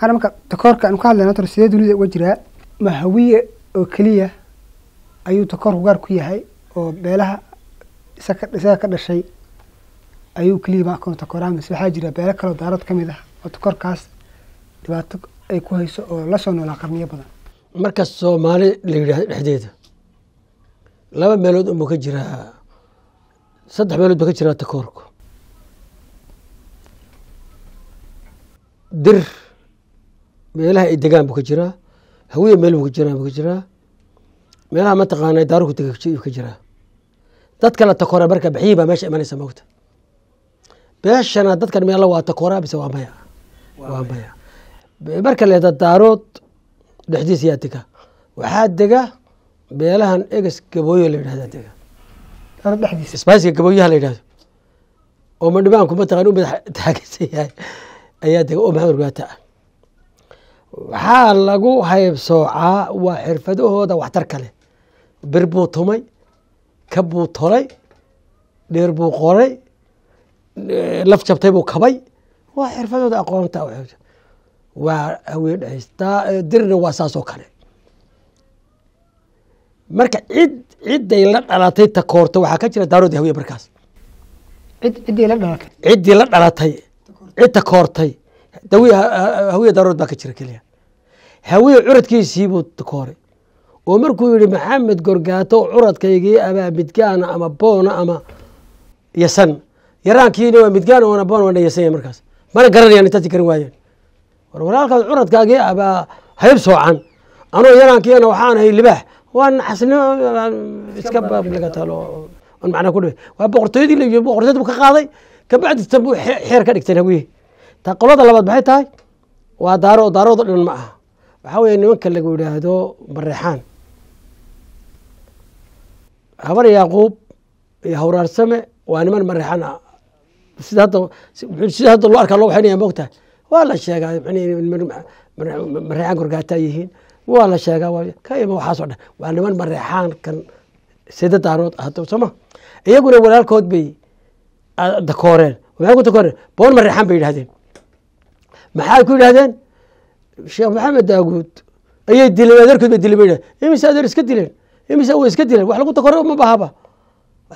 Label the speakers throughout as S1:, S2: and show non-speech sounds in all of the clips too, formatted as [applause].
S1: a marka takoorka aan ka hadlayna tor sidee dunida uga jiraa mahawiye oo keliya ayuu takoorku gaar ku yahay oo beelaha isaga ka dhashay ayuu keliya ma akon takooraamis waxaa jira beelo daarad ka mid ah oo takoorkaas dhibaato ay ku hayso oo la soo noolaa qarniyo badan marka soomaali la yidhaahdo dhexdeeda laba meelood unbuu ka jiraa saddex meelood buu ka jiraa takoorku dir meelaha ay degaan buu ka jiraa hawiya meel buu ka jiraan buu ka jiraa meelaha mataqaana daaruhu degayuu ka jiraa dadka la takora marka bixiyii baa meesha imanaysa moogta beeshana dadkan meella waa takora bise waa maya waa maya marka leeda daarood dhexdiis yaa dega waxaa dega meelahan egas gabooyo la yidhahdaa dega isbaansiga gabooyaha la yidhahdo oo madhimaanku mataqana u madax taagansan yahay ayaa dega oo maxamed rugaata ah waxaa lagu haybsoocaa waa xirfadahooda waxtarka leh bir buu tumay kab buu tolay dheer buu qoray laf jabtay buu kabay waa xirfadooda aqoonta waa haweendhaystaa dirna waa saasoo kale marka cid cidday la dhalatay ta koorta waxaa ka jira daaroodi hawiya markaas ciddii la dhalatay cid ta koortay dawiye hawiye daarood baa ka jira keliya hawiye curadkiisiibuu ka horay oo markuu yidhi maxamed gorgaato curadkaygii abaa midgaan ama boona ama yasan yaraankiina waa midgaan oona boon waa yasan markaas mana garanayaan intaasi garan waayeen war walaalkaas curadkaagii abaa hayb soocan anuu yaraankiina waxaan ahay libaax waa naxasnimo iska laga talo on macnaa ku dhibe waa boqortooyadii la boqortooyad buu ka qaaday kabacdi tan buu xeer ka dhigteen hawiye taa qolada labaad maxay tahay waa daaro daarooda dhan ma aha waxaa weeye nimanka lagu yidhaahdo mareexaan habar yaaquub iyo hawraarsame waa niman mareexan ah sida hadda sida loo arkaa loo waxaynaya moogtahay waa la sheegaa mareexaan korgaataa yihiin waa la sheegaa kayma waxaasoo dhan waa niman mareexaan kan seeda daarood ahdo sooma iyaguna walaalkood bay ah, dakooreen maxay ku dakooreen boon mareexaan bay yidhahdeen maxay ku yidhahdeen sheekh maxamed daaguud ayay dileen adeerkood bay dileen bay imise adeer iska dileen imise way iska dileen wax lagu takore ma wax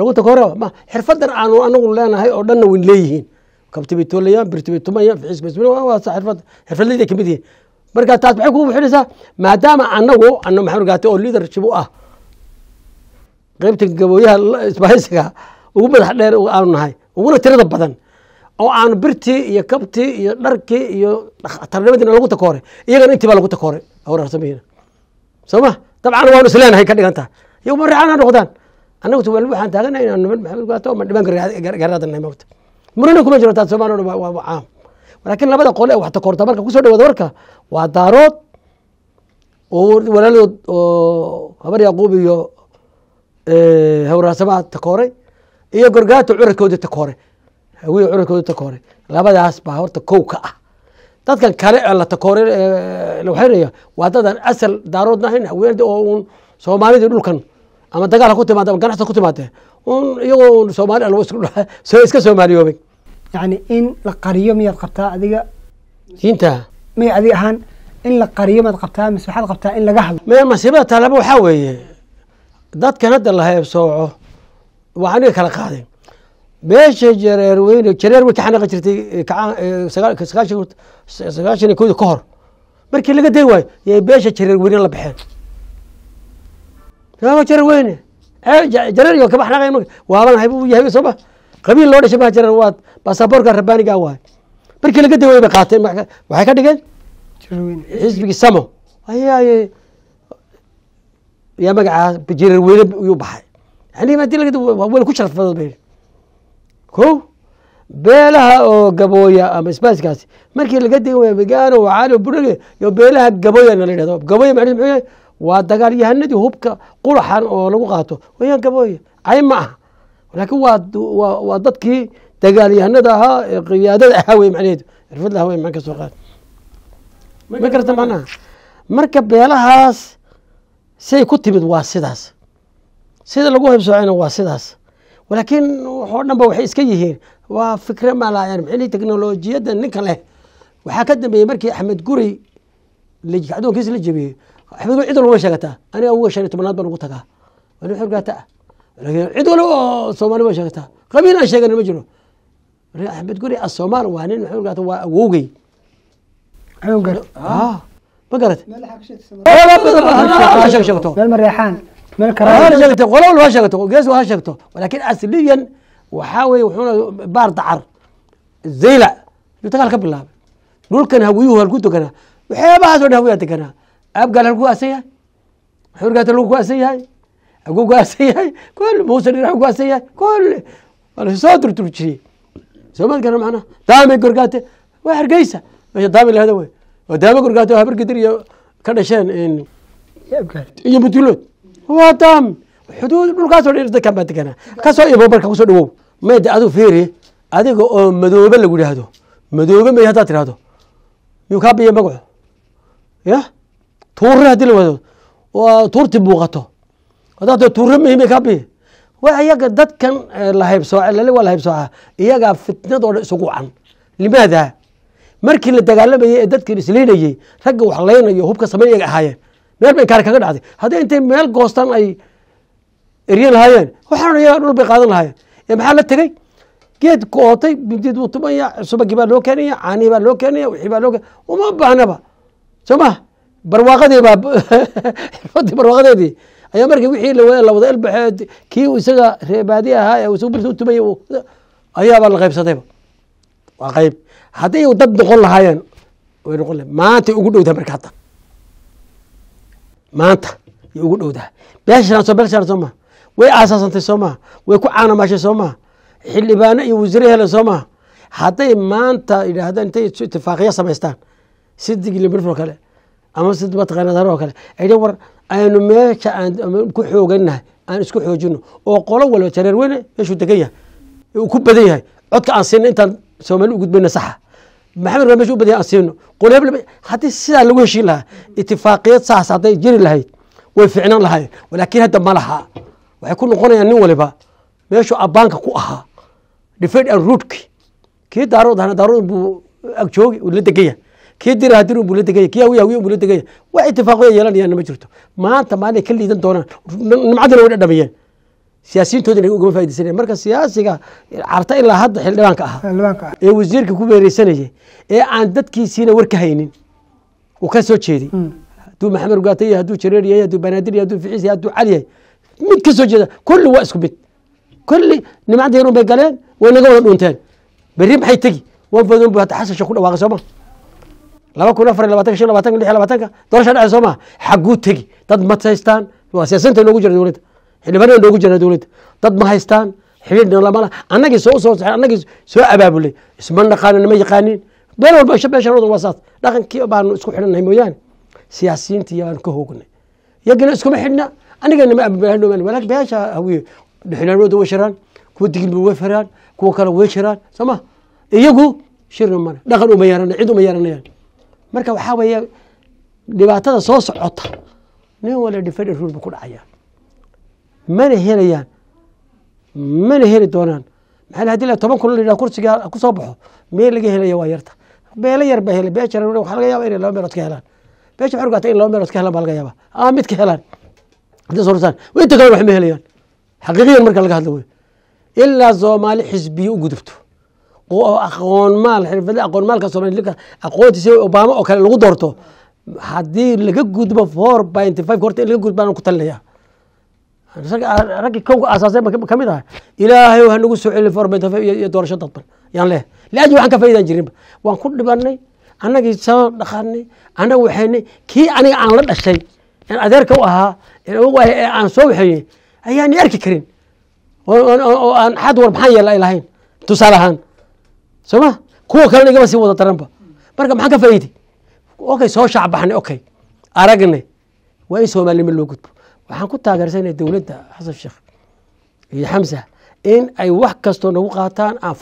S1: lagu takore ma xirfadan aanu anagu leenahay oo dhanna wayn leeyihiin kabti bay toolayaan birti bay tumayaan fixiis xirfad xirfadleyda ka mid yihiin marka taas maxay kugu xidhaysaa maadaama anagu ana maxamed gaate oo leadership u ah qaybta gabooyaha isbahaysiga ugu madax dheer aanu nahay uguna tirada badan oo aan birtii iyo kabtii iyo dharkii iyo tarnimadiina lagu takooray iyagana intii baa lagu takoore awrarsamihina soo ma dabcan waanu isleenahay ka dhigan taha yowma racana noqdaan annagu waxaan taaganahay inaan ma dhiban garaadanahay maogta murina kuma jiro taa waa caam laakiin labada qole ee wax takoorta marka kusoo dhawaada warka waa daarood oo walaaladood oo habar yaquub iyo hawraarsamaha takooray iyo gorgaato curadkoodii takooray hawii cudurkooda takoore labadaas baa horta kow ka ah dadkan kale ee la takooray waxaynaya waa dadan asal daaroodna ahayn haweenada oo uun soomaalidii dhulkan ama dagaal ku timaada ama ganacsi ku timaade uun iyagoo uun soomaali lagu iska [laughs] iska soomaaliyoobay yacni in la qariyo miyaad qabtaa adiga diinta may adi ahaan in la qariyo maad qabtaa mise waxaad qabtaa in laga hadlo maya masiibada taalaba waxaa weeye dadkan hadda la heebsooco waa aniga kala qaaday meesha jareer weyne jareer wey ka xanaaqi jirtay eh, eh, sagaashan iyo kooda ka hor markii laga day waayo yay beesha jareer la baxeen jareer weyne eh, jareer iyo kama xanaaqay marka waaban hayb u yahay soo ma qabiil loo dhashay maha jareer waad baasaboorka rabbaanigaa waaye markii laga day waayo bay qaateen waxay ka dhigeen xisbigii samo ayaa yaa magacaa jareer yuu baxay yani hadii laga waa weel ku sharaf badan bay ko beelaha oo gabooya ama sbaaskaasi markii laga dega vigano wacaalo burage yo beelaha gabooyana la waa dagaal yahanadii hubka qulaxan oo lagu qaato wayaan gabooya cay ma aha laakiin waa dadkii dagaal yahanada ahaa ee qiyaadada ahaa wey macnaheedu irfad wey maan ka qaad ma garata macnaha marka beelahaas say ku timid waa sidaas sida lagu haybsoocayna waa sidaas laakiin waxoo dhan ba waxay iska yihiin waa fikre malaayaan maxay teknolojiyadda ninka leh waxaa ka dambeeyey markii axmed guri addoonkiisa la jebiyey axmed guri cid walba ma sheegataa aniga uga shan iyo tobnaad baan ugu tagaa ani xurgaata ah cid walba oo soomaali way sheegataa qabiil aan sheegan ma jiro axmed guri a soomaal waa nin xurgaata waa awowgay ma garat qolo walba ha sheegto geesi ha asliyan waxaa weye baar dacar zayla yuu dagaal ka bilaabay dhulkan hawiyuhu halku deganaa waxyaabahaas o dhan hawiyaa deganaa aabgaal halku aasan yahay xurgaata lagu ku aasan yahay aguu ku aasan yahay kul muuse dhinax ku aasan yahay kul soo durdur jiriyey soomad gana macnaha daame gorgaate waa hargeysa meesha daame lahada wey oo daame gorgaate habar gidir iyo ka dhasheen iyo mutulood wadam xuduud dhulkaasoo kasoo ibo barka adiga oo madoobe lagu idhaahdo madoobe mey haddaad tirahdo miyuu kaa biya magaco ya tuurre haddii la wado tuurti buuqato haddaad tuurre mey mey kaa biya wa iyaga dadkan lahaybsooca lale waa lahaybsooca ah. iyagaa fitnadoo dhan isugu wacan limaada markii la dagaalamayey ee dadkii isliinayey ragga waxlaynayo hubka samayn ahaayeen meel bay kaari kaga dhacday haddii intay meel goostan ay eryan lahaayeen waxaan iyagaa dhul bay qaadan lahaayeen ee maxaa la tegey geed kootay midid wuu tubanyaa subagii baa loo keenaya caanii baa loo keenaya wixii baa loo keenaya uma baahnaba soo barwaaqadii baa xirfadii [laughs] barwaaqadeedii ayaa markii wixii lawada lawada elbaxee kii isaga reebaadi ahaa ee isagu birta u tumaya ayaabaa la qaybsadayba waa qayb haddii dad noqon lahaayeen way noqon lahayen maantay ugu dhowdahay marka hadda maanta yo ugu dhowdaha beeshaanso beelshaan soo maha way aasaasantay soo maha way ku caanamaashay soo maha xildhibaano iyo wasiire hele soo maha hadday maanta yidhaahdaan intay itifaaqiya samaystaan sidii librfo kale ama si mataqaana daro kale aydhan war aynu meesha aan ku xoogannahay aan isku xoojino oo qolo walba jareer weyne meeshuu degan yahay ku badan yahay codka aan siinay intaan soomaali u gudbayna saxa maxamed baa mesha u badaya siino qol haddii sidaa lagu heshiin lahaa itifaaqiyad saas hadday jiri lahayd way ficnaan lahaayeen laakiin hadda ma laha waxay ku noqonayaan nin waliba meeshuu abaanka ku ahaa defed an ruudki kii daarood ahna daarood buu agjoogi uu la degaya kii dira hadir buu la degaya kii awiya awiya buu la degaya wax itifaaqyo yeelanayaan ma jirto maanta maalay ka liidan doonaan nimcadina way dhadhamiyeen siyaasiyiintoodi naga ugama faidaysanaya marka siyaasiga carta ilaa hadda xildhibaanka ahaa ee wasiirka ku beereysanayay ee aan dadkiisiina war ka haynin uu ka soo jeeday hmm. hadduu maxamed ugaata yahay hadduu jareer yahay hadduu banaadir yahay hadduu fixiis yahay hadduu cali yahay mid ka soo jeeda kulli waa isku mid kulli nimcada yarun bay galeen way naga wada dhuunteen berri maxay tegi wan fadon buu hadda xasasha ku dhawaaqay soo maha laba kun afar labaatanka shan labaatanka lix labaatanka dolasha dhacay soo maha xagguu tegi dad mataystaan waa siyaasanta inoogu jira dowladda xildhibaana noogu jira dowladda dad ma haystaan xiriirna lamala annagii soo soo annagii soo abaabulay isma naqaano nama yaqaanin meel walba meeshanoodan waa saas dhaqankii baanu isku xidhannahay mooyaane siyaasiyiinta ka hoognay yagina iskuma xidhna aniga nama abaabulnoomaan walaak beesha hawiye dhixinaanooda way shiraan kuwa digilba way firaan kuwa kale way shiraan soo iyagu shirna male dhaqan uma yeeranay cid uma yeeranayaan marka waxaa weeye dhibaatada soo socota nin wala dhifadhi ruulba ku dhacayaa mana helayaan mana heli doonaan maxaa hadi la toban kun la yidhah kursiga ku soo baxo mee laga helaya waa yarta beelo yar baa helay beeshar waxaa laga yaba inay laba meelood ka helaan beesha waxay ugaatay in laba meelood ka helaan baa laga yaba ama ah, mid ka helaan hadday sortaan inta kale wax helayaan xaqiiqiyan marka laga hadla wey ilaa soomaali xisbiye u gudubto oo aqoon maal xirfadle aqoon maalka soomaalika aqoontiisa obama oo kale lagu doorto haddii laga gudbo four by inty five horta in laga gudbaan ku talinaya Ah, raggi kownka aasaasay baan ka mid ahay ilaahay soo celin forbetafe iyo doorasho dadban yaan leehay liajli waxaan ka faa'idan jirinba waan ku dhibanay annagii soo dhaqanay annaga waxaynay kii aniga aan la dhashay een adeerka u ahaa ee aan soo waxeeyey ayaani arki karin oo aan xad war maxaan yeela ay lahayn tusaale ahaan soo ma kuwa kalena igama sii wada daranba marka maxaan ka faa'iiday okay soo shaacbaxnay okay aragnay waa in soomaalnimo loo gudbo waxaan ku taageersanay dowladda xasan sheekh iyo xamsa in ay wax kastoo nagu qaataan aan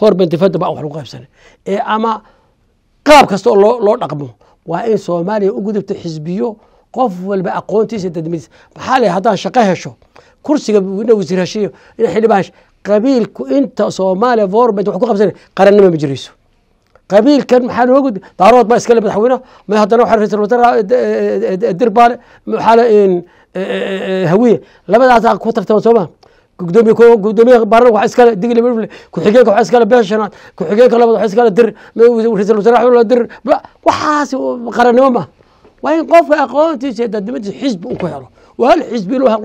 S1: four benty fadaba an lagu qaybsanay ee eh, ama qaab kasta oo loo loo dhaqmo waa in soomaaliya u gudubta xisbiyo qof walba aqoontiisa dadmadiisa maxaa le haddaan shaqo hesho kursiga wasiir heshiyo in xildhibaan qabiilku inta soomaaliya forbent wax ku qabsanay qarannima ma jirayso qabiilkan maxaa noogu daarood baa iskale madaxweyne ma haddana waxaa ra dirbaale maxaala hawiye labadaasa ku tartama sooma gudoomiye gudoomiyaha baarlamaanka waxa iskale ku-xigeenka waxaas qarannimo in qofka aqoontiisa dadnimadiisa xisbi helo waa hal xisbi inuu hal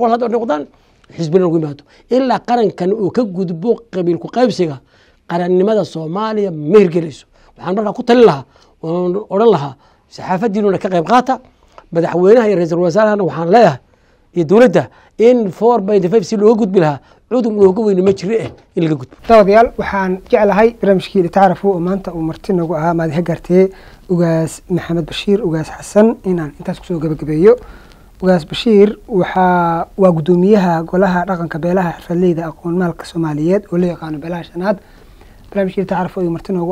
S1: imaado ilaa qarankan uu ka gudbo qabiilku qaybsiga qarannimada soomaaliya ma hirgelayso waxaan markaa ku talin lahaa oon odhan lahaa saxaafadiinuna ka qayb qaata madaxweynaha iyo ra-iisul wasaarahana waxaan leeyahay iyo dowladda in four by the five si looga gudbi lahaa cudum looga weyne ma jiri eh in laga gudbo daawadayaal waxaan jeclahay barnaamijkii litaarafu oo maanta uu marti noogu ahaa maadiha gaartee ugaas maxamed bashiir ugaas xasan inaan intaas kusoo gabagabeeyo ugaas bashiir waxaa waa guddoomiyaha golaha dhaqanka beelaha xirfadleyda aqoonmaalka soomaaliyeed oo loo yaqaano beelaha shanaad barnaamijkii litaarafu ayuu marti noogu